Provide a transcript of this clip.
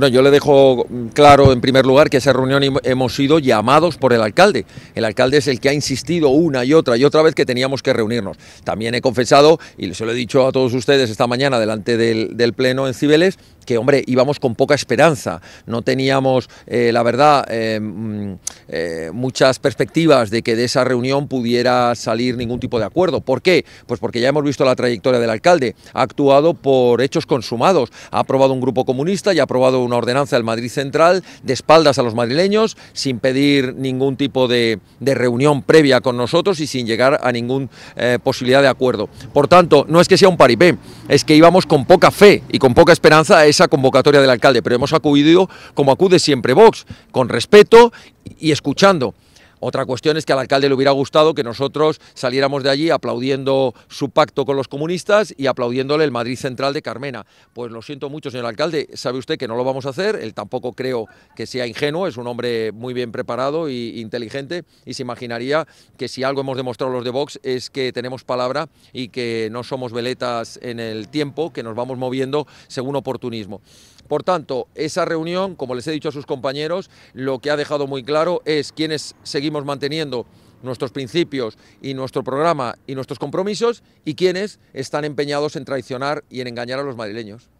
Bueno, yo le dejo claro en primer lugar que esa reunión hemos sido llamados por el alcalde. El alcalde es el que ha insistido una y otra y otra vez que teníamos que reunirnos. También he confesado, y se lo he dicho a todos ustedes esta mañana delante del, del Pleno en Cibeles, hombre, íbamos con poca esperanza, no teníamos, eh, la verdad, eh, mm, eh, muchas perspectivas de que de esa reunión pudiera salir ningún tipo de acuerdo. ¿Por qué? Pues porque ya hemos visto la trayectoria del alcalde, ha actuado por hechos consumados, ha aprobado un grupo comunista y ha aprobado una ordenanza del Madrid Central de espaldas a los madrileños, sin pedir ningún tipo de, reunión previa con nosotros y sin llegar a ninguna posibilidad de acuerdo. Por tanto, no es que sea un paripé, es que íbamos con poca fe y con poca esperanza a esa convocatoria del alcalde, pero hemos acudido como acude siempre Vox, con respeto y escuchando. Otra cuestión es que al alcalde le hubiera gustado que nosotros saliéramos de allí aplaudiendo su pacto con los comunistas y aplaudiéndole el Madrid Central de Carmena. Pues lo siento mucho, señor alcalde, sabe usted que no lo vamos a hacer, él tampoco creo que sea ingenuo, es un hombre muy bien preparado e inteligente y se imaginaría que si algo hemos demostrado los de Vox es que tenemos palabra y que no somos veletas en el tiempo, que nos vamos moviendo según oportunismo. Por tanto, esa reunión, como les he dicho a sus compañeros, lo que ha dejado muy claro es quiénes seguimos manteniendo nuestros principios y nuestro programa y nuestros compromisos y quienes están empeñados en traicionar y en engañar a los madrileños.